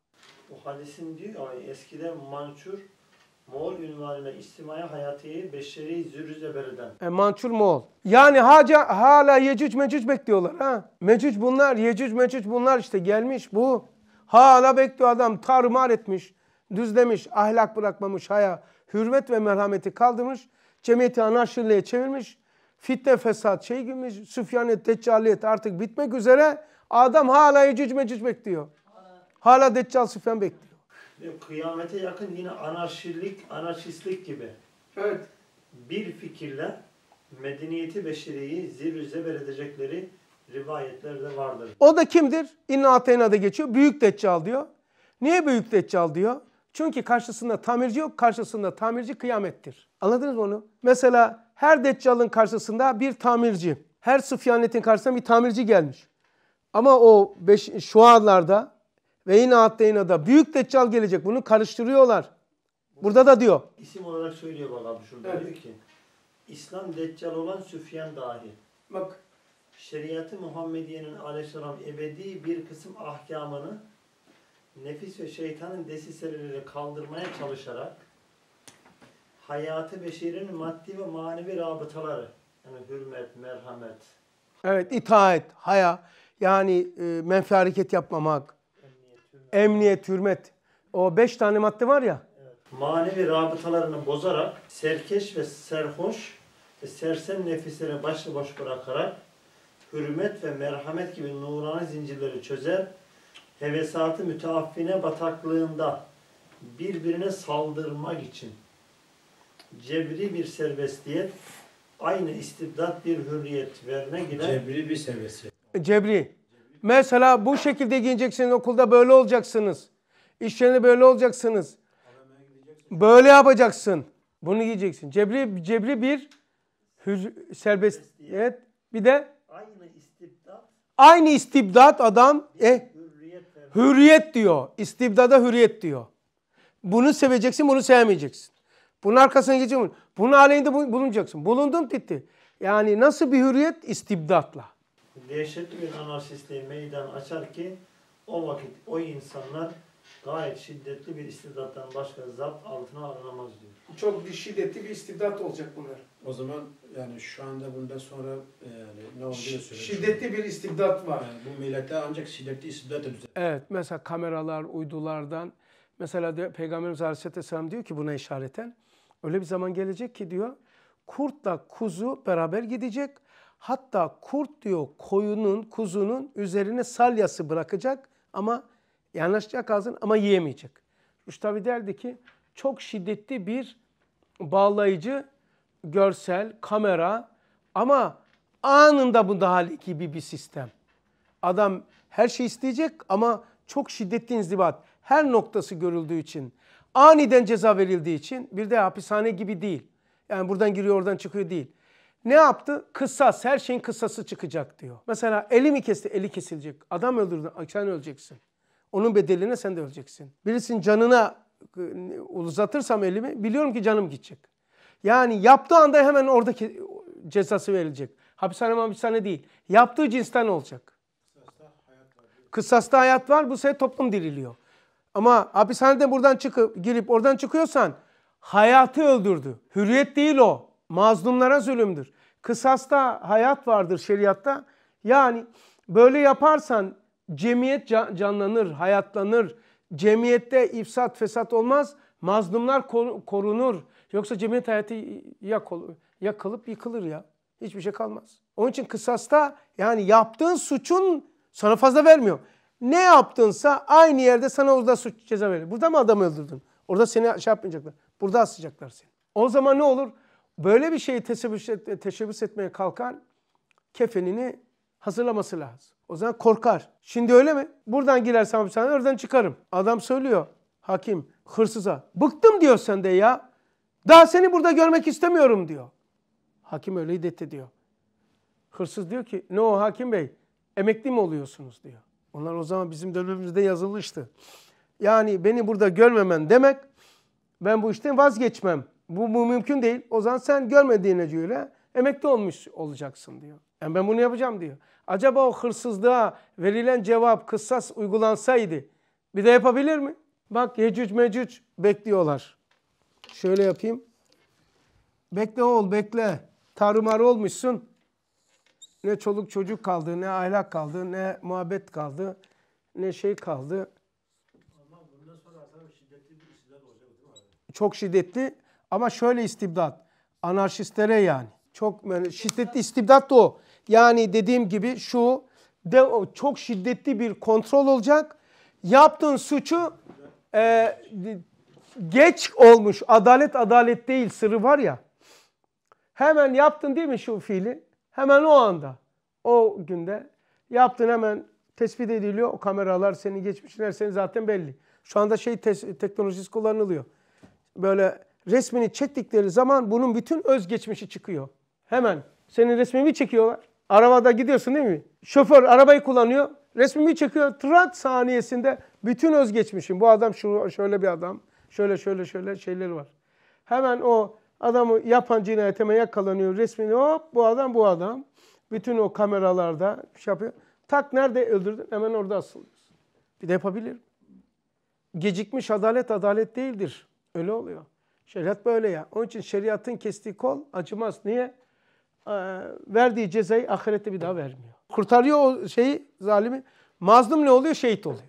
Bu hadisin diyor ama eskiden mançur Moğol ünvanına istimaya hayatı beşeri zürrü zebereden. E, Mançul Moğol. Yani haca, hala Yecüc Mecüc bekliyorlar ha. Mecüc bunlar, Yecüc Mecüc bunlar işte gelmiş bu. Hala bekliyor adam tarumar etmiş, düzlemiş, ahlak bırakmamış haya. Hürmet ve merhameti kaldırmış, cemiyeti anarşiliğe çevirmiş. Fitne, fesat, şey gibi süfyanet, deccaliyet artık bitmek üzere. Adam hala Yecüc Mecüc bekliyor. Hala Deccal, Süfyan bekliyor kıyamete yakın yine anarşilik, anarşistlik gibi. Evet. Bir fikirle medeniyeti beşeriyi zirr zeber edecekleri rivayetlerde vardır. O da kimdir? İnna Atena'da geçiyor. Büyük Deccal diyor. Niye Büyük Deccal diyor? Çünkü karşısında tamirci yok, karşısında tamirci kıyamettir. Anladınız mı onu? Mesela her Deccal'ın karşısında bir tamirci, her Sıfyanetin karşısında bir tamirci gelmiş. Ama o beş, şu anlarda ve yine atteyna da büyük deccal gelecek. Bunu karıştırıyorlar. Burada da diyor. İsim olarak söylüyor bak şurada evet. diyor ki İslam deccal olan Süfyan dahi. Bak. Şeriatı Muhammediye'nin aleyhisselam ebedi bir kısım ahkamını nefis ve şeytanın desiseleriyle kaldırmaya çalışarak hayatı beşerin maddi ve manevi rabıtaları yani hürmet, merhamet. Evet itaat, haya yani e, menfi hareket yapmamak, Emniyet, hürmet. O beş tane madde var ya. Manevi rabıtalarını bozarak serkeş ve serhoş ve sersem nefisleri başıboş bırakarak hürmet ve merhamet gibi nurani zincirleri çözer, hevesatı müteaffine bataklığında birbirine saldırmak için cebri bir serbestiyet, aynı istibdat bir hürriyet verme gider. Cebri bir serbestiyet. Cebri. Mesela bu şekilde giyineceksiniz, okulda böyle olacaksınız. İş yerinde böyle olacaksınız. Böyle yapacaksın. Bunu giyeceksin. Cebri, cebri bir hür, serbest. Evet, Bir de aynı istibdat. Aynı istibdat adam e, hürriyet, hürriyet diyor. İstibdada hürriyet diyor. Bunu seveceksin, bunu sevmeyeceksin. Bunun arkasına geçeceksin. Bunun aleyhinde bulunacaksın. Bulundum titti. Yani nasıl bir hürriyet? İstibdatla dehşetli bir anarşistliği meydan açar ki o vakit o insanlar gayet şiddetli bir istidattan başka zapt altına alınamaz diyor. Çok bir şiddetli bir istidat olacak bunlar. O zaman yani şu anda bundan sonra e, yani ne olduğunu söylüyor. Şiddetli bir istibdat var. Yani bu millete ancak şiddetli istibdat düzenler. Evet mesela kameralar, uydulardan mesela diyor, Peygamberimiz Aleyhisselam diyor ki buna işareten öyle bir zaman gelecek ki diyor kurtla kuzu beraber gidecek Hatta kurt diyor koyunun, kuzunun üzerine salyası bırakacak ama yanaşacak ağzını ama yiyemeyecek. Rüştavi derdi ki çok şiddetli bir bağlayıcı görsel, kamera ama anında bu hali gibi bir sistem. Adam her şey isteyecek ama çok şiddetli inzibat. Her noktası görüldüğü için, aniden ceza verildiği için bir de hapishane gibi değil. Yani buradan giriyor oradan çıkıyor değil. Ne yaptı? Kısas. Her şeyin kısası çıkacak diyor. Mesela eli mi kesti? Eli kesilecek. Adam öldürdü. Sen öleceksin. Onun bedeline sen de öleceksin. Birisinin canına e, uzatırsam elimi biliyorum ki canım gidecek. Yani yaptığı anda hemen oradaki cezası verilecek. Hapishane hapishane değil. Yaptığı cinsten olacak. Kısasta hayat var. hayat var. Bu sefer toplum diriliyor. Ama hapishaneden buradan çıkıp girip oradan çıkıyorsan hayatı öldürdü. Hürriyet değil o mazlumlara zulümdür. Kısasta hayat vardır şeriatta. Yani böyle yaparsan cemiyet canlanır, hayatlanır. Cemiyette ifsat, fesat olmaz. Mazlumlar korunur. Yoksa cemiyet hayatı yakılıp yıkılır ya. Hiçbir şey kalmaz. Onun için kısasta yani yaptığın suçun sana fazla vermiyor. Ne yaptınsa aynı yerde sana orada suç ceza veriyor. Burada mı adamı öldürdün? Orada seni şey yapmayacaklar. Burada asacaklar seni. O zaman ne olur? böyle bir şeyi teşebbüs, et, teşebbüs etmeye kalkan kefenini hazırlaması lazım. O zaman korkar. Şimdi öyle mi? Buradan girersem hapishaneye oradan çıkarım. Adam söylüyor hakim hırsıza. Bıktım diyor sende ya. Daha seni burada görmek istemiyorum diyor. Hakim öyle hiddet ediyor. Hırsız diyor ki ne o hakim bey emekli mi oluyorsunuz diyor. Onlar o zaman bizim dönemimizde yazılmıştı. Yani beni burada görmemen demek ben bu işten vazgeçmem bu, bu mümkün değil. O zaman sen görmediğine göre emekli olmuş olacaksın diyor. Yani ben bunu yapacağım diyor. Acaba o hırsızlığa verilen cevap kıssas uygulansaydı bir de yapabilir mi? Bak Yecüc Mecüc bekliyorlar. Şöyle yapayım. Bekle oğul bekle. Tarumar olmuşsun. Ne çoluk çocuk kaldı, ne ahlak kaldı, ne muhabbet kaldı, ne şey kaldı. Çok şiddetli ama şöyle istibdat. Anarşistlere yani. Çok şiddetli istibdat da o. Yani dediğim gibi şu de, çok şiddetli bir kontrol olacak. Yaptığın suçu e, geç olmuş. Adalet adalet değil sırrı var ya. Hemen yaptın değil mi şu fiili? Hemen o anda. O günde yaptın hemen tespit ediliyor. O kameralar senin geçmişin her senin zaten belli. Şu anda şey teknolojisi kullanılıyor. Böyle resmini çektikleri zaman bunun bütün özgeçmişi çıkıyor. Hemen senin resmini çekiyorlar. Arabada gidiyorsun değil mi? Şoför arabayı kullanıyor. Resmimi çekiyor. Tırat saniyesinde bütün özgeçmişim. Bu adam şu, şöyle bir adam. Şöyle şöyle şöyle şeyleri var. Hemen o adamı yapan cinayetime yakalanıyor. Resmini hop bu adam bu adam. Bütün o kameralarda şey yapıyor. Tak nerede öldürdün? Hemen orada asılıyorsun. Bir de yapabilir. Gecikmiş adalet adalet değildir. Öyle oluyor. Şeriat böyle ya. Onun için şeriatın kestiği kol acımaz. Niye? Ee, verdiği cezayı ahirette bir daha vermiyor. Kurtarıyor o şeyi zalimi. Mazlum ne oluyor? Şehit oluyor.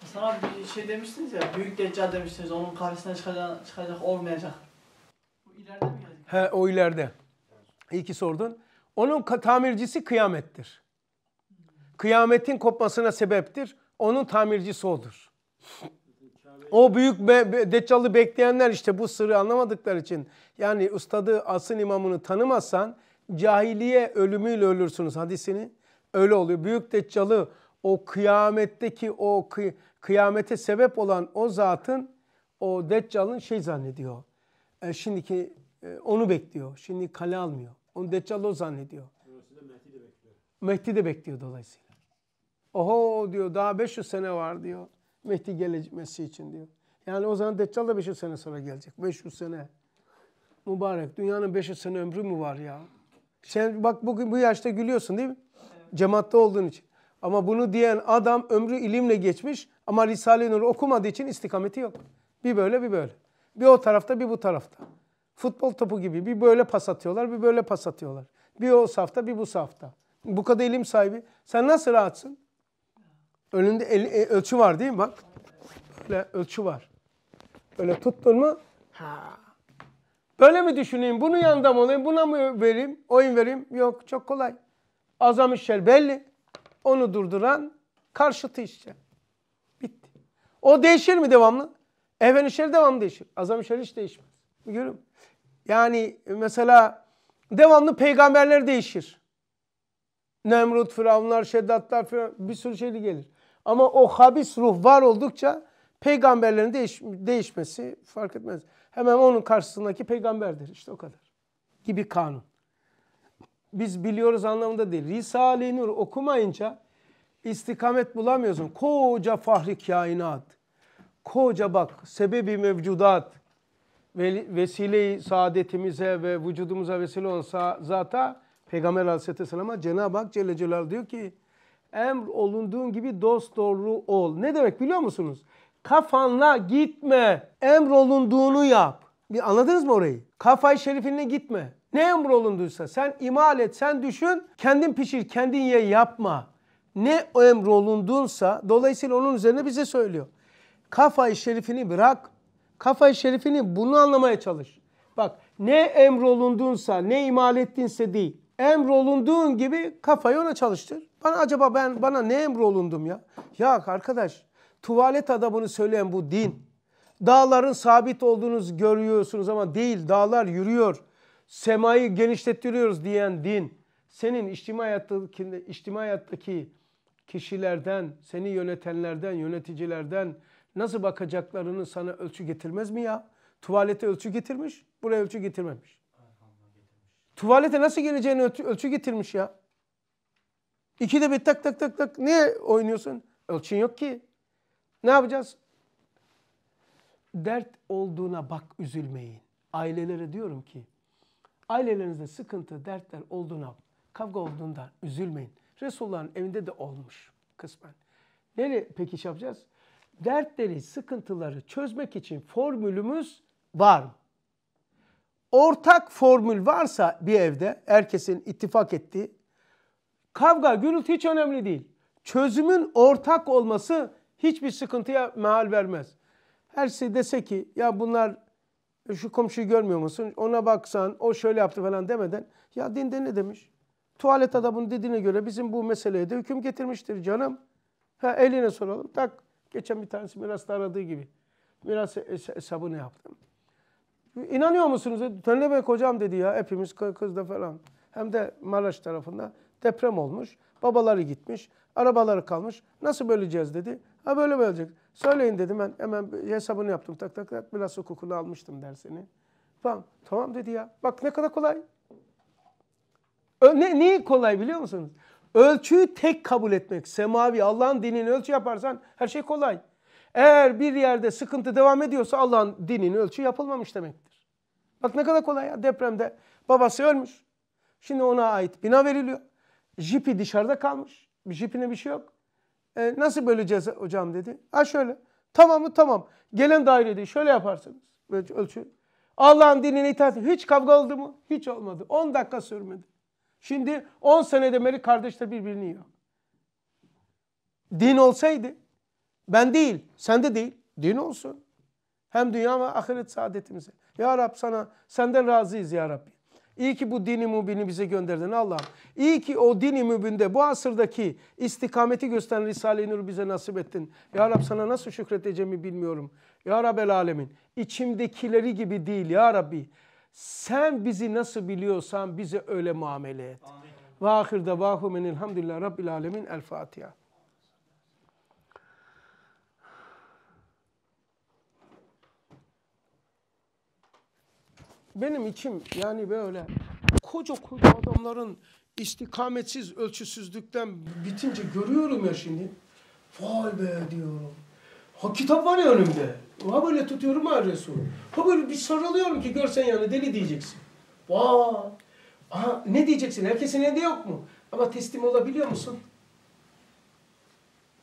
Hasan abi bir şey demiştiniz ya, büyük deccal demiştiniz, onun karşısına çıkacak, çıkacak olmayacak. Bu ileride mi gelecek? He, o ileride. İyi ki sordun. Onun tamircisi kıyamettir. Kıyametin kopmasına sebeptir. Onun tamircisi odur. O büyük be, be, Deccal'ı bekleyenler işte bu sırrı anlamadıkları için yani ustadı asıl imamını tanımazsan cahiliye ölümüyle ölürsünüz hadisini. Öyle oluyor. Büyük Deccal'ı o kıyametteki o kıy kıyamete sebep olan o zatın o Deccal'ın şey zannediyor. E, şimdiki e, onu bekliyor. Şimdi kale almıyor. Onu Deccal o zannediyor. Mehdi de bekliyor dolayısıyla. Oho diyor daha 500 sene var diyor. Mehdi gelmesi için diyor. Yani o zaman Deccal da 500 sene sonra gelecek. 500 sene. Mübarek. Dünyanın 500 sene ömrü mü var ya? Sen bak bugün bu yaşta gülüyorsun değil mi? Evet. Cemaatte olduğun için. Ama bunu diyen adam ömrü ilimle geçmiş ama Risale-i Nur okumadığı için istikameti yok. Bir böyle bir böyle. Bir o tarafta bir bu tarafta. Futbol topu gibi bir böyle pas atıyorlar bir böyle pas atıyorlar. Bir o safta bir bu safta. Bu kadar ilim sahibi. Sen nasıl rahatsın? Önünde el, el, ölçü var değil mi bak. Böyle ölçü var. Böyle tuttun mu? Ha. Böyle mi düşüneyim? Bunu yanında mı olayım? Buna mı vereyim? Oyun vereyim? Yok çok kolay. Azam işler belli. Onu durduran karşıtı işte. Bitti. O değişir mi devamlı? Even işler devamlı değişir. Azam işler hiç değişmez. Görüyor Yani e, mesela devamlı peygamberler değişir. Nemrut, Firavunlar, Şeddatlar falan bir sürü şey gelir. Ama o habis ruh var oldukça peygamberlerin değiş, değişmesi fark etmez. Hemen onun karşısındaki peygamberdir işte o kadar gibi kanun. Biz biliyoruz anlamında değil. Risale-i Nur okumayınca istikamet bulamıyorsun. Koca fahri kainat, koca bak sebebi mevcudat, ve, vesile-i saadetimize ve vücudumuza vesile olsa zata Peygamber Aleyhisselatü Vesselam'a Cenab-ı Hak Celle Celal diyor ki emr olunduğun gibi dost doğru ol. Ne demek biliyor musunuz? Kafanla gitme. Emr olunduğunu yap. Bir anladınız mı orayı? Kafayı şerifine gitme. Ne emrolunduysa sen imal et, sen düşün, kendin pişir, kendin ye yapma. Ne emrolundunsa dolayısıyla onun üzerine bize söylüyor. Kafayı şerifini bırak. Kafayı şerifini bunu anlamaya çalış. Bak ne emrolundunsa ne imal ettinse değil. Emrolunduğun gibi kafayı ona çalıştır. Bana acaba ben bana ne emrolundum ya? Ya arkadaş tuvalet adamını söyleyen bu din. Dağların sabit olduğunuzu görüyorsunuz ama değil dağlar yürüyor. Semayı genişletiyoruz diyen din. Senin içtima hayattaki, içtima hayattaki kişilerden, seni yönetenlerden, yöneticilerden nasıl bakacaklarını sana ölçü getirmez mi ya? Tuvalete ölçü getirmiş, buraya ölçü getirmemiş. Tuvalete nasıl geleceğini ölçü getirmiş ya. İki de bir tak tak tak tak. Niye oynuyorsun? Ölçün yok ki. Ne yapacağız? Dert olduğuna bak üzülmeyin. Ailelere diyorum ki ailelerinizde sıkıntı, dertler olduğuna, kavga olduğunda üzülmeyin. Resulullah'ın evinde de olmuş kısmen. Nereye peki şey yapacağız? Dertleri, sıkıntıları çözmek için formülümüz var Ortak formül varsa bir evde herkesin ittifak ettiği Kavga, gürültü hiç önemli değil. Çözümün ortak olması hiçbir sıkıntıya mehal vermez. Her şey dese ki ya bunlar şu komşuyu görmüyor musun? Ona baksan o şöyle yaptı falan demeden ya dinde ne demiş? Tuvalet adamın dediğine göre bizim bu meseleye de hüküm getirmiştir canım. Ha eline soralım. Tak geçen bir tanesi mirasta aradığı gibi. Miras hesabı ne yaptım. İnanıyor musunuz? Tönle Bey kocam dedi ya hepimiz kız da falan. Hem de Maraş tarafında. Deprem olmuş. Babaları gitmiş. Arabaları kalmış. Nasıl böleceğiz dedi. Ha böyle bölecek. Söyleyin dedim ben hemen hesabını yaptım tak tak tak. Biraz hukukunu almıştım dersini. Tamam. Tamam dedi ya. Bak ne kadar kolay. Ne, neyi kolay biliyor musunuz? Ölçüyü tek kabul etmek. Semavi Allah'ın dinini ölçü yaparsan her şey kolay. Eğer bir yerde sıkıntı devam ediyorsa Allah'ın dinini ölçü yapılmamış demektir. Bak ne kadar kolay ya depremde babası ölmüş. Şimdi ona ait bina veriliyor. Jipi dışarıda kalmış. Jipine bir şey yok. E, nasıl böleceğiz hocam dedi. Ha şöyle. Tamamı tamam. Gelen dairede şöyle yaparsınız. Böyle ölçü. Allah'ın dinine itaat. Hiç kavga oldu mu? Hiç olmadı. 10 dakika sürmedi. Şimdi 10 senede beri kardeşler birbirini yiyor. Din olsaydı ben değil, sen de değil. Din olsun. Hem dünya ve ahiret saadetimize. Ya Rab sana senden razıyız ya Rabbi. İyi ki bu dini mübini bize gönderdin Allah'ım. İyi ki o dini mübinde bu asırdaki istikameti gösteren Risale-i Nur bize nasip ettin. Ya Rab sana nasıl şükredeceğimi bilmiyorum. Ya el Alemin içimdekileri gibi değil Ya Rabbi. Sen bizi nasıl biliyorsan bize öyle muamele et. Amin. Ve ahir davahum enilhamdülillah Rabbil Alemin. El Fatiha. Benim içim yani böyle koca koca adamların istikametsiz ölçüsüzlükten bitince görüyorum ya şimdi. Vay be diyorum. Ha kitap var ya önümde. Ha böyle tutuyorum ha Resul. Ha böyle bir sarılıyorum ki görsen yani deli diyeceksin. Vay. Aha ne diyeceksin? Herkesin elinde yok mu? Ama teslim olabiliyor musun?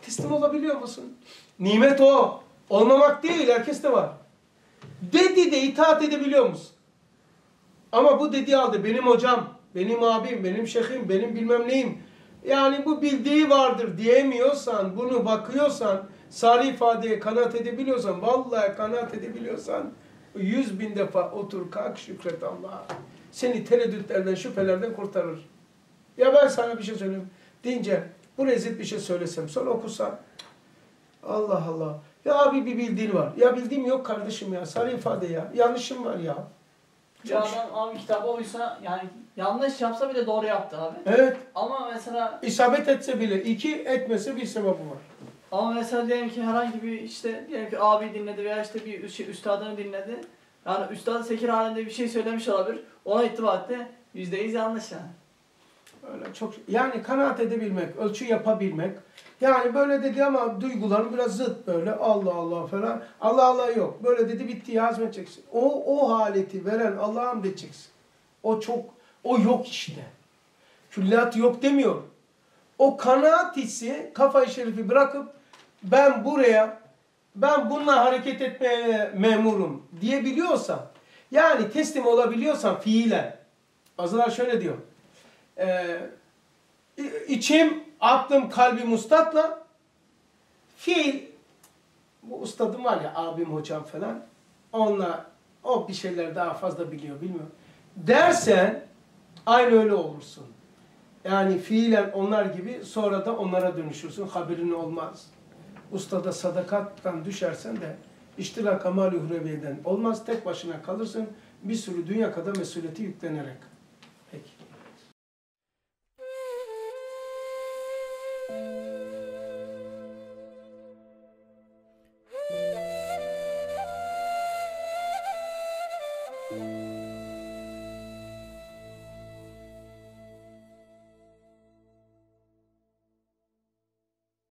Teslim olabiliyor musun? Nimet o. Olmamak değil. Herkes de var. Dedi de itaat edebiliyor musun? Ama bu dediği halde benim hocam, benim abim, benim şeyhim, benim bilmem neyim. Yani bu bildiği vardır diyemiyorsan, bunu bakıyorsan, sarı ifadeye kanaat edebiliyorsan, vallahi kanaat edebiliyorsan yüz bin defa otur kalk şükret Allah'a. Seni tereddütlerden, şüphelerden kurtarır. Ya ben sana bir şey söyleyeyim deyince bu rezil bir şey söylesem sonra okusa Allah Allah. Ya abi bir bildiğin var. Ya bildiğim yok kardeşim ya. Sarı ifade ya. Yanlışım var ya. Canan abi kitabı oysa yani yanlış yapsa bile doğru yaptı abi. Evet. Ama mesela... isabet etse bile. iki etmese bir sebebi var. Ama mesela diyelim ki herhangi bir işte diyelim ki abi dinledi veya işte bir şey, üstadını dinledi. Yani üstad sekir halinde bir şey söylemiş olabilir. Ona ittiba etti. Yüzde yüz yanlış yani. Öyle çok yani kanaat edebilmek, ölçü yapabilmek. Yani böyle dedi ama duygularım biraz zıt böyle Allah Allah falan. Allah Allah yok. Böyle dedi bitti ya hazmedeceksin. O, o haleti veren Allah'a hamdedeceksin. O çok, o yok işte. Külliyat yok demiyor. O kanaat hissi, kafayı şerifi bırakıp ben buraya, ben bununla hareket etmeye memurum diyebiliyorsa, yani teslim olabiliyorsan fiilen. Azrail şöyle diyor e, içim, aklım, kalbim ustatla fiil bu ustadım var ya abim hocam falan onunla o bir şeyler daha fazla biliyor bilmiyorum. Dersen aynı öyle olursun. Yani fiilen onlar gibi sonra da onlara dönüşürsün. Haberin olmaz. Ustada sadakattan düşersen de iştila kamal-i olmaz. Tek başına kalırsın. Bir sürü dünya kadar mesuliyeti yüklenerek.